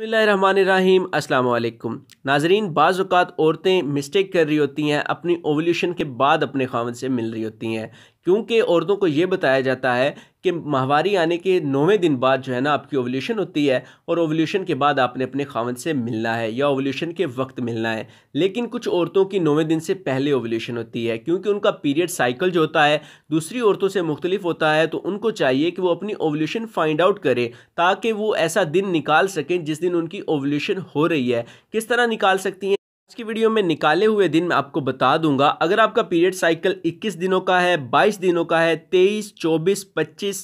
बसमीम अल्लाम नाजरीन बाज़ात औरतें मिस्टेक कर रही होती हैं अपनी ओवल्यूशन के बाद अपने खामद से मिल रही होती हैं क्योंकि औरतों को ये बताया जाता है कि माहवारी आने के नौवें दिन बाद जो है ना आपकी ओवल्यूशन होती है और ओवल्यूशन के बाद आपने अपने खावन से मिलना है या ओवल्यूशन के वक्त मिलना है लेकिन कुछ औरतों की नौवें दिन से पहले ओवल्यूशन होती है क्योंकि उनका पीरियड साइकिल जो होता है दूसरी औरतों से मुख्तलिफ होता है तो उनको चाहिए कि वो अपनी ओवल्यूशन फाइंड आउट करें ताकि वो ऐसा दिन निकाल सकें जिस दिन उनकी ओवल्यूशन हो रही है किस तरह निकाल सकती हैं आज की वीडियो में निकाले हुए दिन मैं आपको बता दूंगा अगर आपका पीरियड साइकिल 21 दिनों का है 22 दिनों का है 23, 24, 25,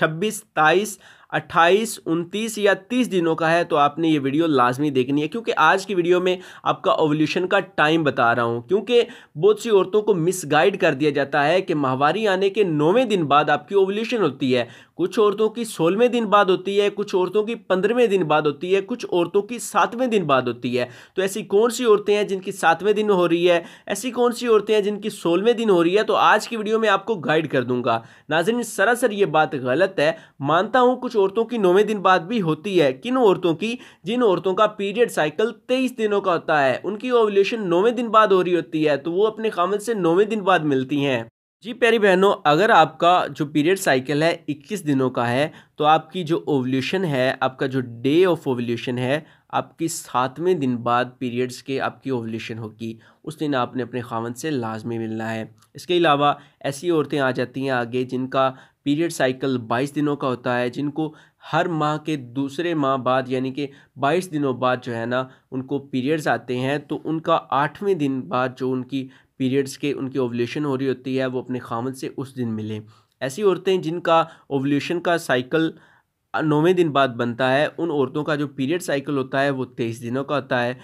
26, 27 अट्ठाईस उनतीस या तीस दिनों का है तो आपने ये वीडियो लाजमी देखनी है क्योंकि आज की वीडियो में आपका ओवल्यूशन का टाइम बता रहा हूँ क्योंकि बहुत सी औरतों को मिसगाइड कर दिया जाता है कि माहवारी आने के नौवें दिन बाद आपकी ओवल्यूशन होती है कुछ औरतों की सोलहवें दिन बाद होती है कुछ औरतों की पंद्रहवें दिन बाद होती है कुछ औरतों की सातवें दिन बाद होती है तो ऐसी कौन सी औरतें हैं जिनकी सातवें दिन हो रही है ऐसी कौन सी औरतें हैं जिनकी सोलहवें दिन हो रही है तो आज की वीडियो में आपको गाइड कर दूंगा नाजिन सरासर ये बात गलत है मानता हूँ कुछ औरतों की नौवें दिन बाद भी होती है किन औरतों की जिन औरतों का पीरियड साइकिल तेईस दिनों का होता है उनकी ओवलेशन नौवें दिन बाद हो रही होती है तो वो अपने खामन से नौवें दिन बाद मिलती हैं जी प्यारी बहनों अगर आपका जो पीरियड साइकिल है 21 दिनों का है तो आपकी जो ओवल्यूशन है आपका जो डे ऑफ ओवल्यूशन है आपकी सातवें दिन बाद पीरियड्स के आपकी ओवल्यूशन होगी उस दिन आपने अपने खावन से लाजमी मिलना है इसके अलावा ऐसी औरतें आ जाती हैं आगे जिनका पीरियड साइकिल 22 दिनों का होता है जिनको हर माह के दूसरे माह बाद यानी कि 22 दिनों बाद जो है ना उनको पीरियड्स आते हैं तो उनका आठवें दिन बाद जो उनकी पीरियड्स के उनकी ओवल्यूशन हो रही होती है वो अपने खामद से उस दिन मिलें ऐसी औरतें जिनका ओवल्यूशन का साइकिल नौवें दिन बाद बनता है उन औरतों का जो पीरियड साइकिल होता है वो तेईस दिनों का होता है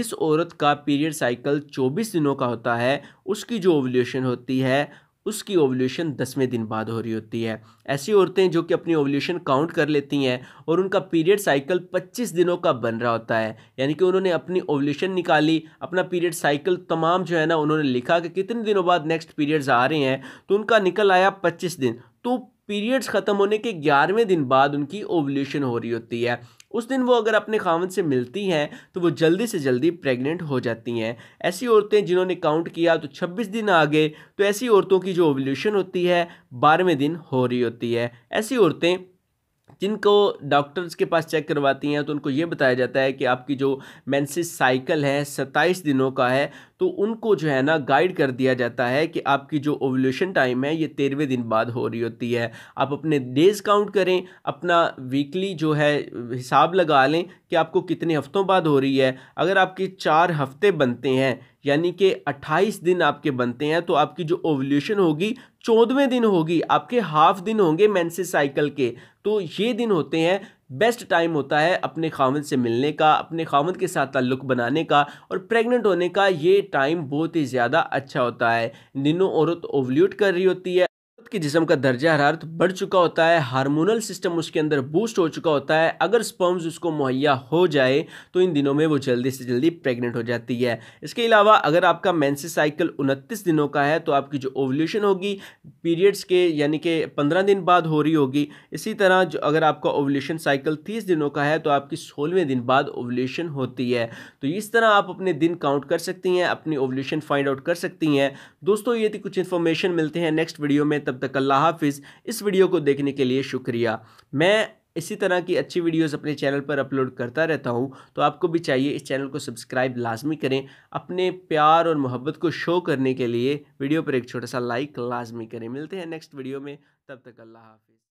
जिस औरत का पीरियड साइकिल चौबीस दिनों का होता है उसकी जो ओवल्यूशन होती है उसकी ओवल्यूशन दसवें दिन बाद हो रही होती है ऐसी औरतें जो कि अपनी ओवल्यूशन काउंट कर लेती हैं और उनका पीरियड साइकिल 25 दिनों का बन रहा होता है यानी कि उन्होंने अपनी ओवल्यूशन निकाली अपना पीरियड साइकिल तमाम जो है ना उन्होंने लिखा कि कितने दिनों बाद नेक्स्ट पीरियड्स आ रहे हैं तो उनका निकल आया पच्चीस दिन तो पीरियड्स ख़त्म होने के ग्यारहवें दिन बाद उनकी ओवल्यूशन हो रही होती है उस दिन वो अगर अपने खावन से मिलती हैं तो वो जल्दी से जल्दी प्रेग्नेंट हो जाती हैं ऐसी औरतें जिन्होंने काउंट किया तो 26 दिन आ गए तो ऐसी औरतों की जो ओवल्यूशन होती है बारहवें दिन हो रही होती है ऐसी औरतें जिनको डॉक्टर्स के पास चेक करवाती हैं तो उनको ये बताया जाता है कि आपकी जो मैंसिस साइकिल है सत्ताईस दिनों का है तो उनको जो है ना गाइड कर दिया जाता है कि आपकी जो ओवल्यूशन टाइम है ये तेरहवें दिन बाद हो रही होती है आप अपने डेज काउंट करें अपना वीकली जो है हिसाब लगा लें कि आपको कितने हफ्तों बाद हो रही है अगर आपके चार हफ्ते बनते हैं यानी कि 28 दिन आपके बनते हैं तो आपकी जो ओवल्यूशन होगी चौदहवें दिन होगी आपके हाफ दिन होंगे मेंसेस साइकिल के तो ये दिन होते हैं बेस्ट टाइम होता है अपने खामद से मिलने का अपने खामद के साथ ताल्लुक़ बनाने का और प्रेग्नेंट होने का ये टाइम बहुत ही ज़्यादा अच्छा होता है दिनों औरत ओवल्यूट कर रही होती है के जिसम का दर्जा हरारत बढ़ चुका होता है हार्मोनल सिस्टम उसके अंदर बूस्ट हो चुका होता है अगर स्पर्म्स उसको मुहैया हो जाए तो इन दिनों में वो जल्दी से जल्दी प्रेग्नेंट हो जाती है इसके अलावा अगर आपका मैंसिस साइकिल उनतीस दिनों का है तो आपकी जो ओवल्यूशन होगी पीरियड्स के यानी कि पंद्रह दिन बाद हो रही होगी इसी तरह जो अगर आपका ओवल्यूशन साइकिल तीस दिनों का है तो आपकी सोलहवें दिन बाद ओवल्यूशन होती है तो इस तरह आप अपने दिन काउंट कर सकती हैं अपनी ओवल्यूशन फाइंड आउट कर सकती हैं दोस्तों ये थी कुछ इन्फॉर्मेशन मिलते हैं नेक्स्ट वीडियो में तब तक अल्लाह हाफिज़ इस वीडियो को देखने के लिए शुक्रिया मैं इसी तरह की अच्छी वीडियोस अपने चैनल पर अपलोड करता रहता हूँ तो आपको भी चाहिए इस चैनल को सब्सक्राइब लाजमी करें अपने प्यार और मोहब्बत को शो करने के लिए वीडियो पर एक छोटा सा लाइक लाजमी करें मिलते हैं नेक्स्ट वीडियो में तब तक अल्लाह हाफिज़